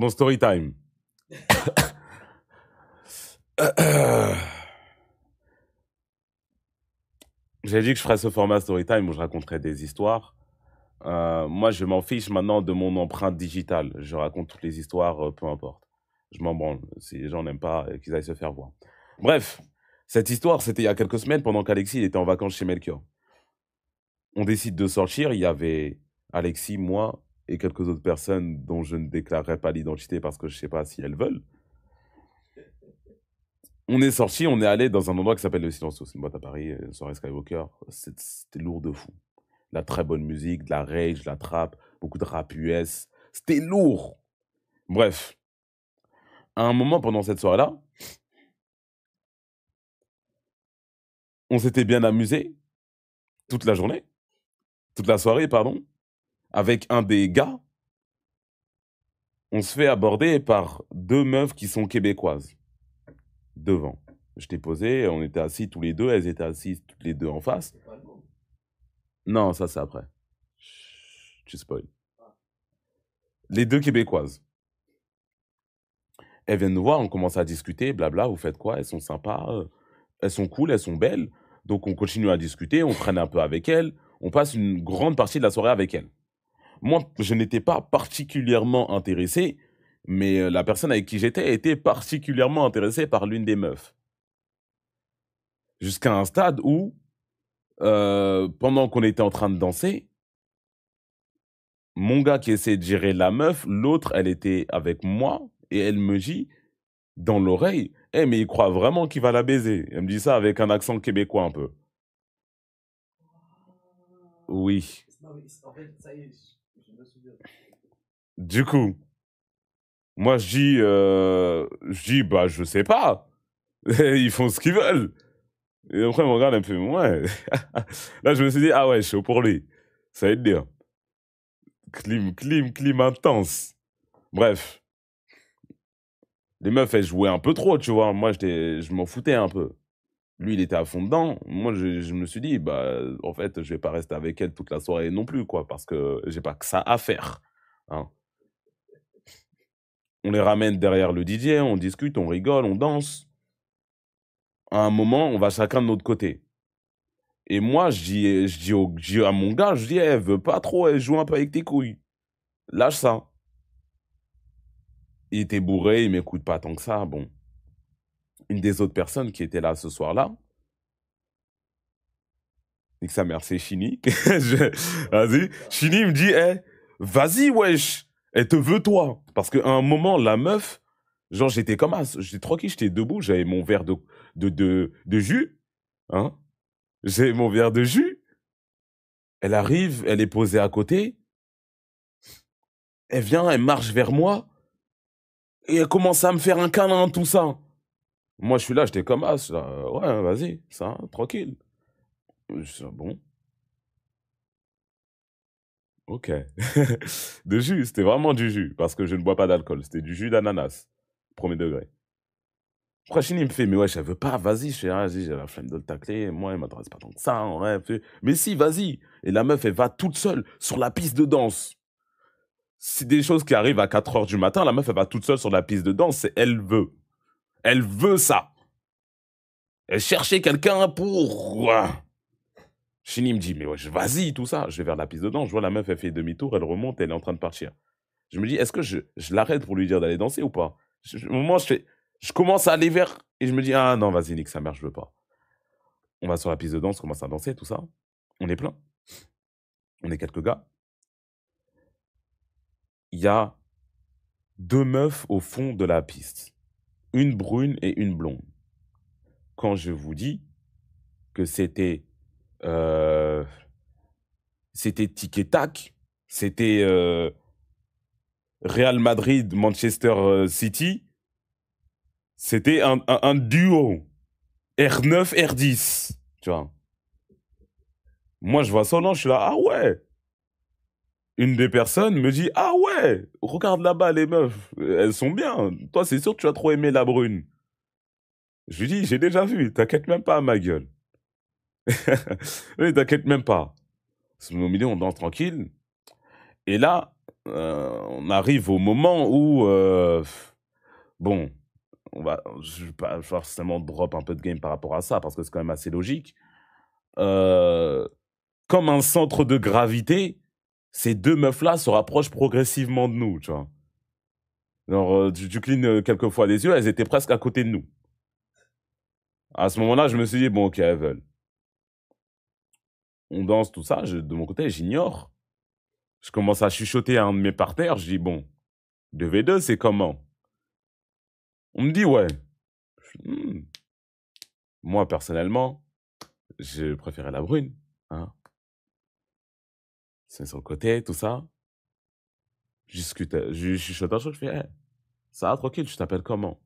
Bon story time. J'ai dit que je ferais ce format story time où je raconterais des histoires. Euh, moi, je m'en fiche maintenant de mon empreinte digitale. Je raconte toutes les histoires, euh, peu importe. Je m'en branle. Si les gens n'aiment pas, euh, qu'ils aillent se faire voir. Bref, cette histoire, c'était il y a quelques semaines pendant qu'Alexis était en vacances chez Melchior. On décide de sortir. Il y avait Alexis, moi, et quelques autres personnes dont je ne déclarerai pas l'identité parce que je ne sais pas si elles veulent. On est sorti, on est allé dans un endroit qui s'appelle Le silence C'est une boîte à Paris, euh, une soirée Skywalker. C'était lourd de fou. la très bonne musique, de la rage, de la trap, beaucoup de rap US. C'était lourd. Bref. À un moment pendant cette soirée-là, on s'était bien amusé toute la journée, toute la soirée, pardon avec un des gars, on se fait aborder par deux meufs qui sont québécoises. Devant. Je t'ai posé, on était assis tous les deux, elles étaient assises toutes les deux en face. Non, ça c'est après. tu spoil. Les deux québécoises. Elles viennent nous voir, on commence à discuter, blabla, vous faites quoi Elles sont sympas, elles sont cool, elles sont belles. Donc on continue à discuter, on traîne un peu avec elles, on passe une grande partie de la soirée avec elles moi, je n'étais pas particulièrement intéressé, mais euh, la personne avec qui j'étais était particulièrement intéressée par l'une des meufs. Jusqu'à un stade où, euh, pendant qu'on était en train de danser, mon gars qui essayait de gérer la meuf, l'autre, elle était avec moi et elle me dit dans l'oreille Eh, mais il croit vraiment qu'il va la baiser. Elle me dit ça avec un accent québécois un peu. Oui. Du coup, moi, je dis, euh, je dis, bah, je sais pas. Ils font ce qu'ils veulent. Et après, on regarde un peu. Ouais. Là, je me suis dit, ah ouais, je pour lui. Ça va être bien. Clim, clim, clim intense. Bref. Les meufs, elles jouaient un peu trop, tu vois. Moi, je m'en foutais un peu lui, il était à fond dedans. Moi, je, me suis dit, bah, en fait, je vais pas rester avec elle toute la soirée non plus, quoi, parce que j'ai pas que ça à faire. Hein. On les ramène derrière le DJ, on discute, on rigole, on danse. À un moment, on va chacun de notre côté. Et moi, je dis, à mon gars, je dis, elle eh, veut pas trop, elle eh, joue un peu avec tes couilles. Lâche ça. Il était bourré, il m'écoute pas tant que ça, bon une des autres personnes qui était là ce soir-là. sa mère, c'est Chini. Vas-y. Chini me dit, eh, vas-y, wesh, elle te veut toi. Parce qu'à un moment, la meuf, genre, j'étais comme as, ah, j'étais tranquille, j'étais debout, j'avais mon verre de, de, de, jus. Hein? J'avais mon verre de jus. Elle arrive, elle est posée à côté. Elle vient, elle marche vers moi. Et elle commence à me faire un câlin, tout ça. Moi, je suis là, j'étais comme as, ah, Ouais, vas-y, ça, tranquille. Je ah bon. Ok. de jus, c'était vraiment du jus, parce que je ne bois pas d'alcool. C'était du jus d'ananas, premier degré. il me fait, mais ouais, je veux pas, vas-y, je fais, ah, vas-y, j'ai la flemme de le tacler, moi, il m'intéresse pas tant que ça, Mais si, vas-y. Et la meuf, elle va toute seule sur la piste de danse. C'est des choses qui arrivent à 4 heures du matin, la meuf, elle va toute seule sur la piste de danse, c'est elle veut. Elle veut ça. Elle cherchait quelqu'un pour... Euh. Chini me dit, mais ouais, vas-y, tout ça. Je vais vers la piste de danse, je vois la meuf, elle fait demi-tour, elle remonte, elle est en train de partir. Je me dis, est-ce que je, je l'arrête pour lui dire d'aller danser ou pas Au moment, je, je commence à aller vers... Et je me dis, ah non, vas-y, nique sa mère, je veux pas. On va sur la piste de danse, on commence à danser, tout ça. On est plein. On est quelques gars. Il y a deux meufs au fond de la piste une brune et une blonde. Quand je vous dis que c'était euh, c'était tic et tac, c'était euh, Real Madrid, Manchester euh, City, c'était un, duo R9, R10, tu vois. Moi, je vois ça, non, je suis là, ah ouais, une des personnes me dit Ah ouais, regarde là-bas les meufs, elles sont bien. Toi, c'est sûr tu as trop aimé la brune. Je lui dis J'ai déjà vu, t'inquiète même pas ma gueule. oui, t'inquiète même pas. Au milieu, on danse tranquille. Et là, euh, on arrive au moment où, euh, bon, on va, vais pas forcément drop un peu de game par rapport à ça, parce que c'est quand même assez logique. Euh, comme un centre de gravité, ces deux meufs-là se rapprochent progressivement de nous, tu vois. Genre, euh, tu, clines quelques euh, quelquefois des yeux, elles étaient presque à côté de nous. À ce moment-là, je me suis dit, bon, ok, elles veulent. On danse, tout ça. de mon côté, j'ignore. Je commence à chuchoter à un de mes parterres, Je dis, bon, 2v2, c'est comment On me dit, ouais. Hmm. Moi, personnellement, je préférais la brune. Hein c'est son côté, tout ça. Je discute, euh, je, un je, je fais, hey, ça va tranquille, tu t'appelles comment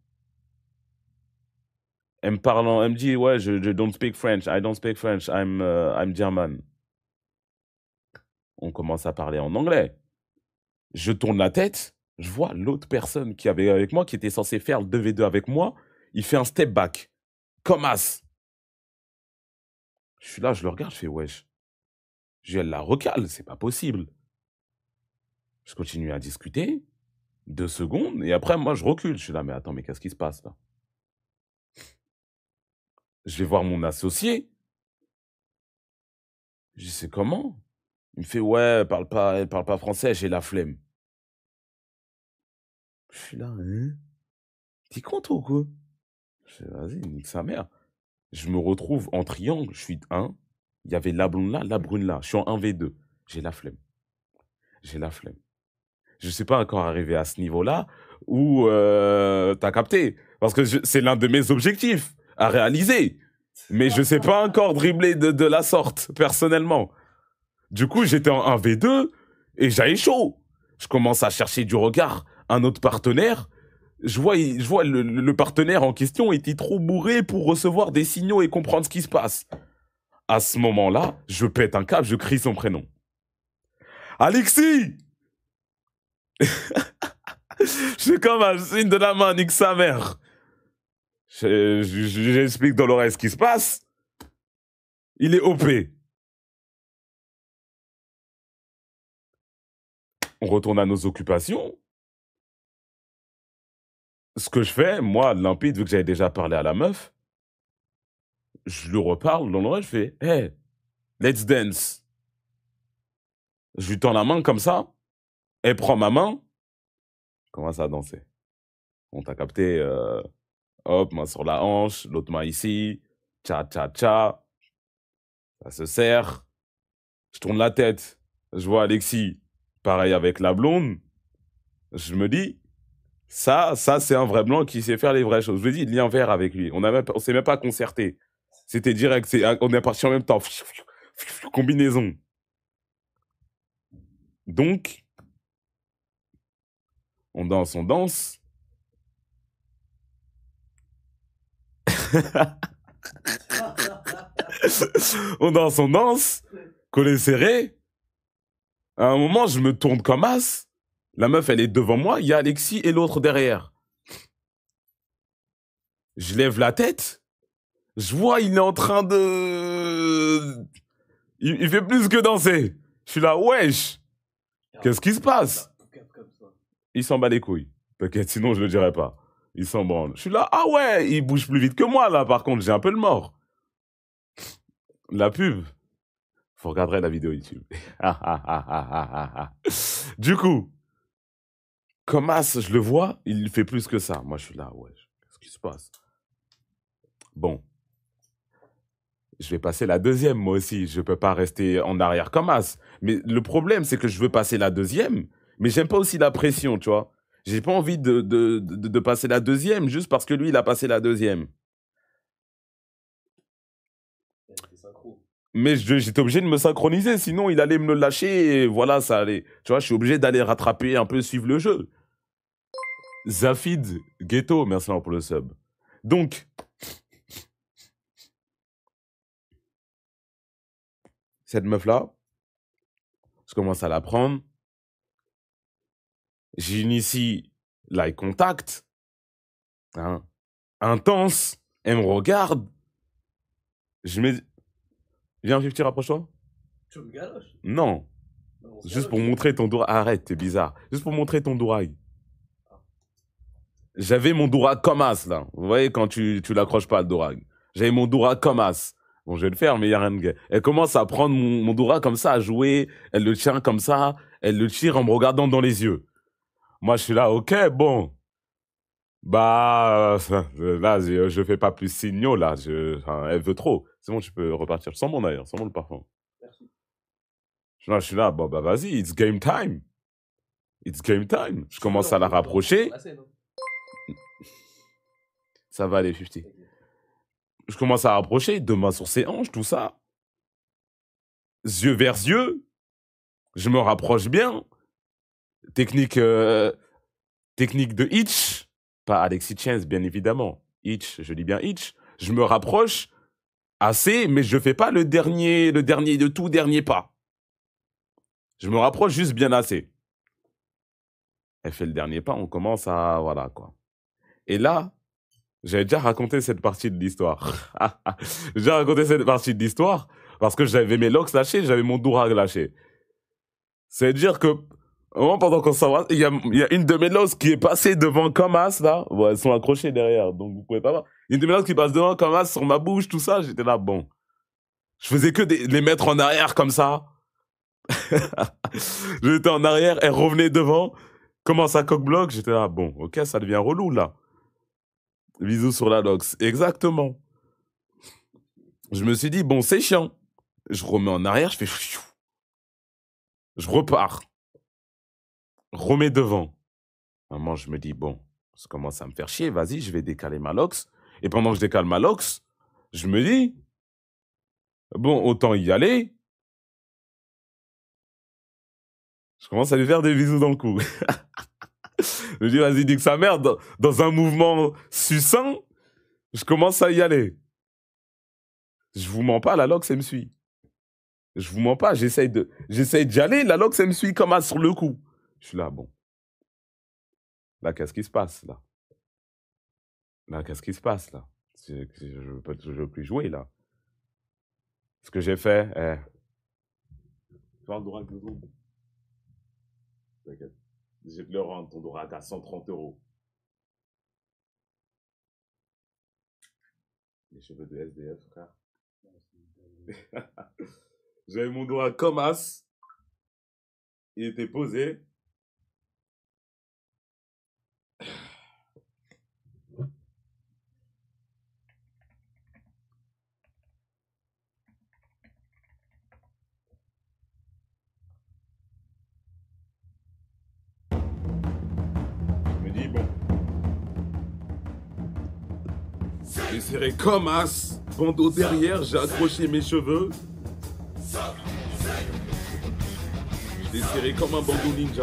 Elle me parle, elle me dit, ouais, je, je don't speak French, I don't speak French, I'm, euh, I'm German. On commence à parler en anglais. Je tourne la tête, je vois l'autre personne qui avait avec moi, qui était censée faire le 2v2 avec moi, il fait un step back, comme as. Je suis là, je le regarde, je fais, wesh je la recale, c'est pas possible. Je continue à discuter, deux secondes, et après, moi, je recule. Je suis là, mais attends, mais qu'est-ce qui se passe là Je vais voir mon associé. Je sais comment Il me fait, ouais, elle parle pas, parle pas français, j'ai la flemme. Je suis là, hein T'es content ou quoi Je vas-y, nique sa mère. Je me retrouve en triangle, je suis un, il y avait la brune là, la brune là. Je suis en 1v2. J'ai la flemme. J'ai la flemme. Je ne suis pas encore arrivé à ce niveau-là où euh, tu as capté. Parce que c'est l'un de mes objectifs à réaliser. Mais je ne sais pas encore dribbler de, de la sorte, personnellement. Du coup, j'étais en 1v2 et j'avais chaud. Je commence à chercher du regard un autre partenaire. Je vois, je vois le partenaire en question était trop bourré pour recevoir des signaux et comprendre ce qui se passe. À ce moment-là, je pète un câble, je crie son prénom. Alexis Je suis comme un signe de la main, nique sa mère. J'explique dans ce qui se passe. Il est OP. On retourne à nos occupations. Ce que je fais, moi, limpide, vu que j'avais déjà parlé à la meuf, je lui reparle dans l'oreille, je fais Hey, let's dance. Je lui tends la main comme ça, et prend ma main, commence à danser. On t'a capté, euh, hop, main sur la hanche, l'autre main ici, tcha tcha tcha. Ça se serre. Je tourne la tête, je vois Alexis, pareil avec la blonde. Je me dis, ça, ça c'est un vrai blanc qui sait faire les vraies choses. Je lui dis, lien vert avec lui. On ne s'est même pas concerté. C'était direct. C'est, ah, on est parti en même temps. Combinaison. Donc, on danse, on danse. on danse, on danse. Collé serré. À un moment, je me tourne comme as. La meuf, elle est devant moi. Il y a Alexis et l'autre derrière. Je lève la tête. Je vois, il est en train de... Il, fait plus que danser. Je suis là, wesh. Qu'est-ce qui se passe Il s'en bat les couilles. T'inquiète, sinon je le dirais pas. Il s'en branle. Je suis là, ah ouais, il bouge plus vite que moi là. Par contre, j'ai un peu le mort. La pub. Faut regarder la vidéo YouTube. du coup, comme je le vois, il fait plus que ça. Moi, je suis là, wesh qu'est-ce qui se passe Bon, je vais passer la deuxième, moi aussi. Je peux pas rester en arrière comme as. Mais le problème, c'est que je veux passer la deuxième, mais j'aime pas aussi la pression, tu vois. J'ai pas envie de, de, de, passer la deuxième juste parce que lui, il a passé la deuxième. Mais j'étais obligé de me synchroniser, sinon il allait me le lâcher et voilà, ça allait. Tu vois, je suis obligé d'aller rattraper un peu, suivre le jeu. Zafid Ghetto, merci pour le sub. Donc, cette meuf-là, je commence à la prendre. J'initie l'eye contact, hein, intense, elle me regarde. Je me viens, petit rapproche-toi. Tu me galoches Non. Bah, Juste pour montrer ton doigt. Arrête, t'es bizarre. Juste pour montrer ton doigt. Ah. J'avais mon doigt comme as, là. Vous voyez, quand tu, tu l'accroches pas, le doigt. J'avais mon doigt comme as. Bon, je vais le faire, mais il a rien Elle commence à prendre mon, mon comme ça, à jouer. Elle le tient comme ça. Elle le tire en me regardant dans les yeux. Moi, je suis là, ok, bon. Bah, euh, là, euh, je ne fais pas plus signaux, là. Je, elle veut trop. C'est bon, tu peux repartir. Sans mon d'ailleurs. Sans mon parfum. Merci. Je suis là, bon, bah, vas-y, it's game time. It's game time. Je commence à la rapprocher. Ça va aller, 50 je commence à approcher, deux mains sur ses hanches, tout ça. Yeux vers yeux. Je me rapproche bien. Technique, euh, technique de Hitch. Pas Alexis Chance, bien évidemment. Itch, je dis bien Hitch. Je me rapproche assez, mais je fais pas le dernier, le dernier, le tout dernier pas. Je me rapproche juste bien assez. Elle fait le dernier pas, on commence à, voilà, quoi. Et là, j'avais déjà raconté cette partie de l'histoire. J'ai déjà raconté cette partie de l'histoire parce que j'avais mes locks lâchés, j'avais mon dourag lâché. C'est-à-dire que, moment pendant qu'on s'embrasse, il y a, une de mes locks qui est passée devant comme là. Bon, elles sont accrochées derrière, donc vous pouvez pas voir. Une de mes locks qui passe devant comme sur ma bouche, tout ça, j'étais là, bon. Je faisais que les mettre en arrière comme ça. j'étais en arrière, elle revenait devant. Comment ça coque bloc J'étais là, bon, ok, ça devient relou, là. Bisous sur la lox. Exactement. Je me suis dit, bon, c'est chiant. Je remets en arrière, je fais. Je repars. Remets devant. Maman, je me dis, bon, ça commence à me faire chier, vas-y, je vais décaler ma lox. Et pendant que je décale ma lox, je me dis, bon, autant y aller. Je commence à lui faire des bisous dans le cou. Je dis, vas-y, dis que sa mère, dans, un mouvement succinct, je commence à y aller. Je vous mens pas, la loque, ça me suit. Je vous mens pas, j'essaye d'y aller, la loque, ça me suit comme à sur le coup. Je suis là, bon. Là, qu'est-ce qui se passe, là Là, qu'est-ce qui se passe, là Je ne peux, veux plus jouer, là. Ce que j'ai fait, eh. droit de T'inquiète. Je te le rendre, ton doigt à 130 euros. Les cheveux de SDF, frère. J'avais mon doigt comme as. Il était posé. J'ai serré comme as, bandeau derrière, j'ai accroché mes cheveux. J'ai serré comme un bandeau ninja.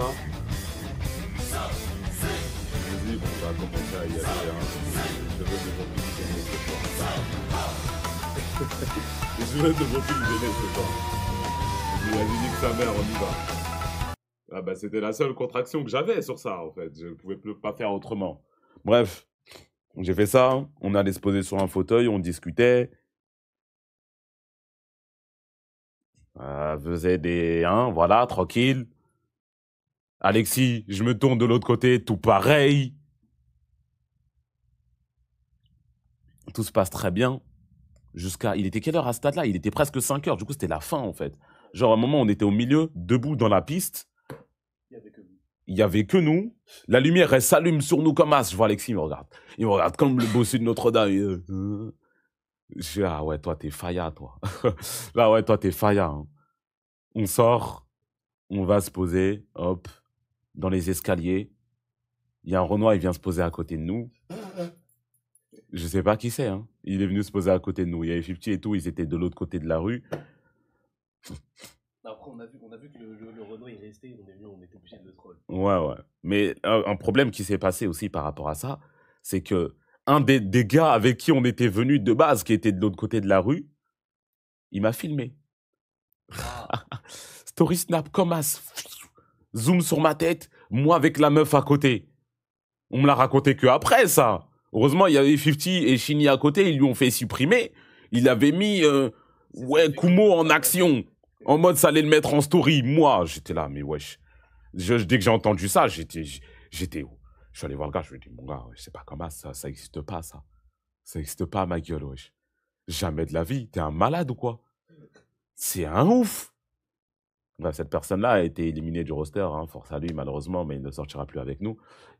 Vas-y, bon, on va commencer à y aller. Hein. Je veux de mon fils viennent ce soir. Je veux de mon fils viennent ce soir. Je lui dit que sa mère, on y va. Ah bah c'était la seule contraction que j'avais sur ça en fait. Je ne pouvais pas faire autrement. Bref, j'ai fait ça. On allait se poser sur un fauteuil, on discutait. faisait des. Hein, voilà, tranquille. Alexis, je me tourne de l'autre côté, tout pareil. Tout se passe très bien. Jusqu'à. Il était quelle heure à ce stade-là Il était presque 5 heures. Du coup, c'était la fin, en fait. Genre, à un moment, on était au milieu, debout dans la piste il y avait que nous. La lumière, elle s'allume sur nous comme as. Je vois Alexis, il me regarde. Il me regarde comme le bossu de Notre-Dame. Euh, je suis ah ouais, toi, t'es faillat, toi. là, ouais, toi, t'es faillat. Hein. On sort, on va se poser, hop, dans les escaliers. Il y a un Renoir, il vient se poser à côté de nous. Je sais pas qui c'est, hein. Il est venu se poser à côté de nous. Il y avait 50 et tout, ils étaient de l'autre côté de la rue. Bah, après, on a vu, que le, Renault est resté, on, est venu, on était obligé de le troll. Ouais, ouais. Mais euh, un, problème qui s'est passé aussi par rapport à ça, c'est que un des, des, gars avec qui on était venu de base, qui était de l'autre côté de la rue, il m'a filmé. Ah. Story snap comme Zoom sur ma tête, moi avec la meuf à côté. On me l'a raconté que après ça. Heureusement, il y avait 50 et Shinny à côté, ils lui ont fait supprimer. Il avait mis euh, ouais, Kumo en action. En mode, ça allait le mettre en story. Moi, j'étais là, mais wesh. Je, dès que j'ai entendu ça, j'étais, j'étais où Je suis allé voir le gars, je lui ai dit, mon gars, sais pas comment, ça, ça n'existe pas, ça. Ça n'existe pas, ma gueule, wesh. Jamais de la vie, t'es un malade ou quoi C'est un ouf cette personne-là a été éliminée du roster, hein, force à lui, malheureusement, mais il ne sortira plus avec nous.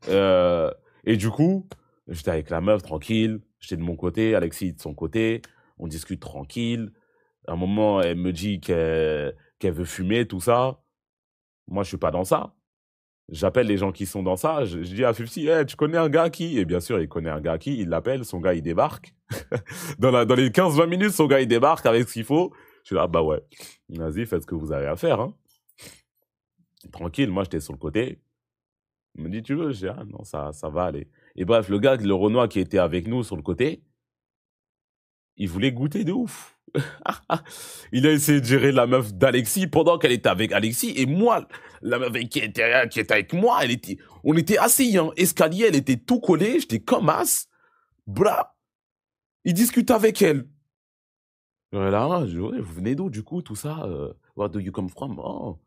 Euh, et du coup, j'étais avec la meuf, tranquille, j'étais de mon côté, Alexis de son côté, on discute tranquille, à un moment, elle me dit qu'elle veut fumer, tout ça. Moi, je suis pas dans ça. J'appelle les gens qui sont dans ça. Je, dis à Fifty, «Eh, tu connais un gars qui Et bien sûr, il connaît un gars qui. Il l'appelle, son gars, il débarque. dans, les 15-20 minutes, son gars, il débarque avec ce qu'il faut. Je suis là, bah ouais, vas-y, faites ce que vous avez à faire. Hein.» Tranquille, moi, j'étais sur le côté. Il me dit, tu veux Je ah non, ça, ça va aller. Et bref, le gars, le Renoir qui était avec nous sur le côté, il voulait goûter de ouf. il a essayé de gérer la meuf d'Alexis pendant qu'elle était avec Alexis et moi, la meuf qui était, qui avec moi, elle était, on était assis, hein. escalier, elle était tout collée, j'étais comme as, bra. Il discute avec elle. vous venez d'où du coup, tout ça euh, Where do you come from Oh,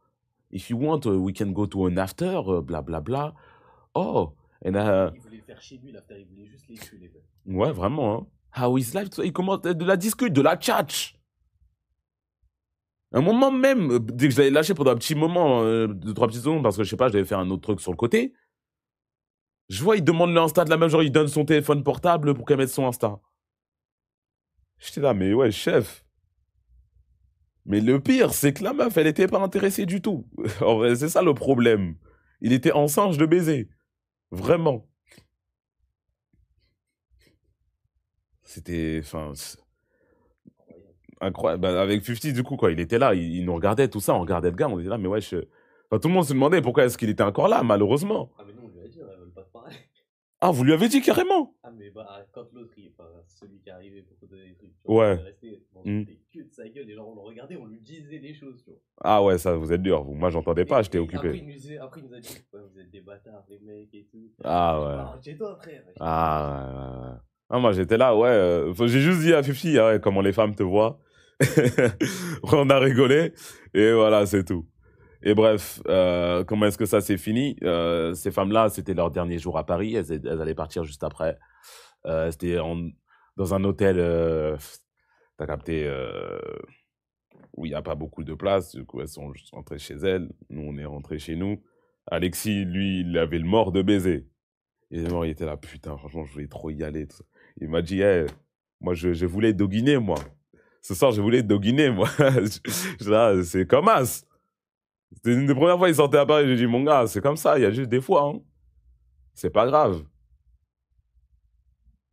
if you want, uh, we can go to an after, blablabla. Uh, bla, bla. Oh, and, uh, Il voulait faire chez lui l'after, il voulait juste les tuer. Ouais, vraiment, hein. How is life Il commence euh, de la discute, de la tchatch. Un moment même, euh, dès que je l'avais lâché pendant un petit moment, euh, deux, trois petites secondes, parce que je sais pas, j'avais fait un autre truc sur le côté. Je vois, il demande l'Insta de la même genre, il donne son téléphone portable pour qu'elle mette son Insta. J'étais là, mais ouais, chef. Mais le pire, c'est que la meuf, elle n'était pas intéressée du tout. c'est ça le problème. Il était en singe de baiser. Vraiment. C'était. Enfin. Incroyable. Bah, avec 50, du coup, quoi, il était là, il, nous regardait, tout ça, on regardait le gars, on disait là, mais wesh. Euh, tout le monde se demandait pourquoi est-ce qu'il était encore là, malheureusement. Ah, mais non, on lui a dit, on veut pas parler. Ah, vous lui avez dit carrément Ah, mais bah, quand l'autre, enfin, celui qui est arrivé pour te donner des trucs, tu vois, ouais. resté, on mmh. était que de sa gueule, les gens, on le regardait, on lui disait des choses, Ah ouais, ça, vous êtes dur, vous. moi, j'entendais pas, j'étais occupé. Après il, nous a dit, vous êtes des bâtards, les mecs et tout. Ah ouais. Bah, toi après. Ouais. Ah ouais, ouais, ouais. Ah, moi, j'étais là, ouais. Euh, j'ai juste dit à Fifi, ah comment les femmes te voient. on a rigolé et voilà, c'est tout. Et bref, euh, comment est-ce que ça s'est fini euh, Ces femmes-là, c'était leur dernier jour à Paris. Elles, elles allaient partir juste après. Euh, c'était dans un hôtel. T'as capté où il n'y a pas beaucoup de place. Du coup, elles sont rentrées chez elles. Nous, on est rentrés chez nous. Alexis, lui, il avait le mort de baiser. Et il était là, putain, franchement, je voulais trop y aller. Tout il m'a dit, moi, je, je, voulais doguiner, moi. Ce soir, je voulais doguiner, moi. Ah, c'est comme as. C'était une des premières fois qu'il sortait à Paris. J'ai dit, mon gars, c'est comme ça, il y a juste des fois. Hein. C'est pas grave.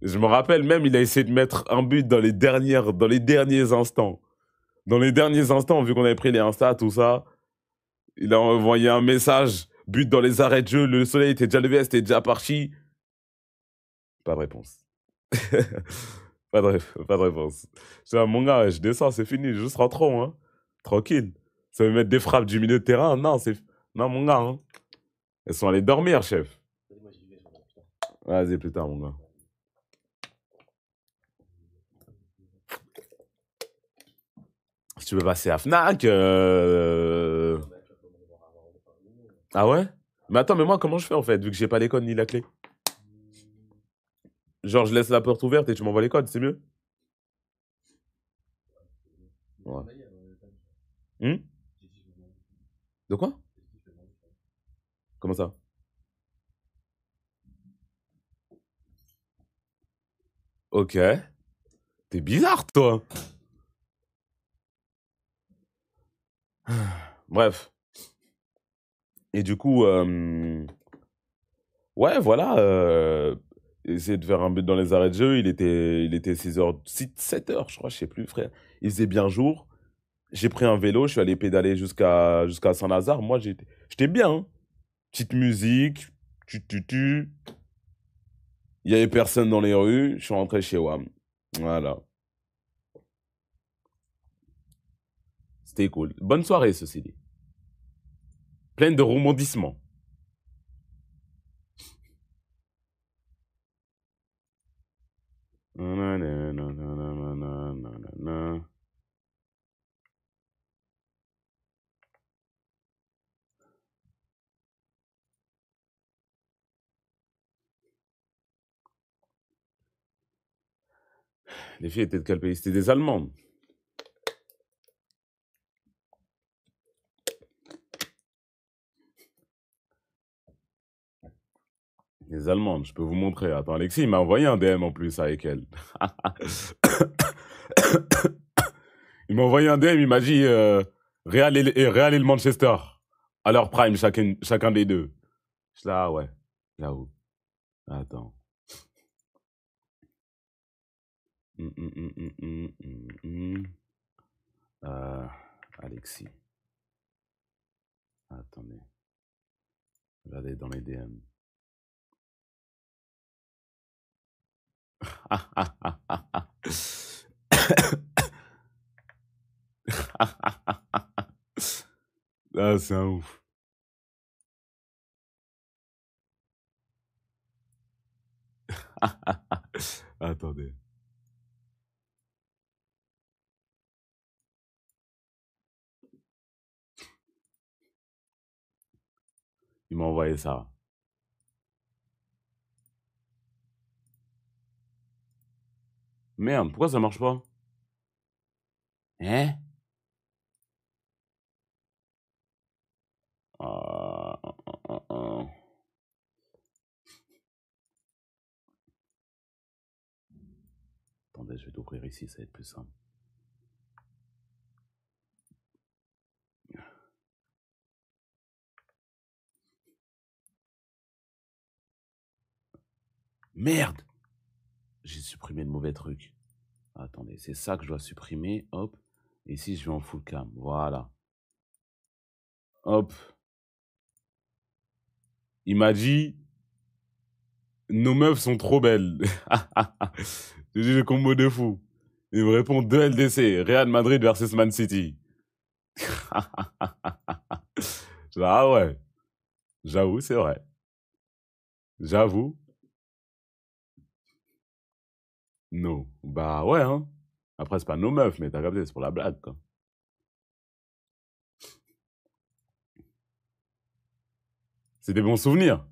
Je me rappelle même, il a essayé de mettre un but dans les, dernières, dans les derniers instants. Dans les derniers instants, vu qu'on avait pris les Insta, tout ça, il a envoyé un message but dans les arrêts de jeu, le soleil était déjà levé, c'était déjà parti. Pas de réponse pas, de, réponse. Ah, mon gars, je descends, c'est fini, Je rentre trop hein. Tranquille. Ça veut mettre des frappes du milieu de terrain. Non, c'est. Non, mon gars, hein. Elles sont allées dormir, chef. Vas-y, plus tard, mon gars. tu veux passer à Fnac. Euh, ah ouais Mais attends, mais moi, comment je fais en fait, vu que j'ai pas les ni la clé Genre, je laisse la porte ouverte et tu m'envoies les codes, c'est mieux hum? De quoi Comment ça Ok. T'es bizarre, toi Bref. Et du coup, euh, ouais, voilà. Euh, essayer de faire un but dans les arrêts de jeu. Il était, il était 6h, 7h, je crois, je sais plus, frère. Il faisait bien jour. J'ai pris un vélo, je suis allé pédaler jusqu'à jusqu'à Saint-Lazare. Moi, j'étais bien. Hein. Petite musique, tu tu tu. Il n'y avait personne dans les rues. Je suis rentré chez WAM. Voilà. C'était cool. Bonne soirée, ceci dit. Pleine de remondissements. Les filles étaient de quel des Allemandes. Les Allemandes, je peux vous montrer. Attends, Alexis, il m'a envoyé un DM en plus avec elle. il m'a envoyé un DM, il m'a dit euh, Real, et, le Manchester. À leur prime, chacun, chacun des deux. Je suis là, ah ouais. Là-haut. Attends. Hum, hum, hum, euh, Alexis. Attendez. Regardez dans les DM. Ah, E Adorei. İmam Bayezid Merde, pourquoi ça marche pas Hein Attendez, je vais t'ouvrir ici, ça va être plus simple. Merde j'ai supprimé le mauvais truc. Attendez, c'est ça que je dois supprimer. Hop. Et ici, je vais en full cam. Voilà. Hop. Il m'a dit Nos meufs sont trop belles. J'ai dit le combo de fou. Il me répond 2 LDC, Real Madrid versus Man City. ah ouais. J'avoue, c'est vrai. J'avoue, No. Bah ouais, hein. Après, c'est pas nos meufs, mais t'as capté, c'est pour la blague, quoi. C'est des bons souvenirs.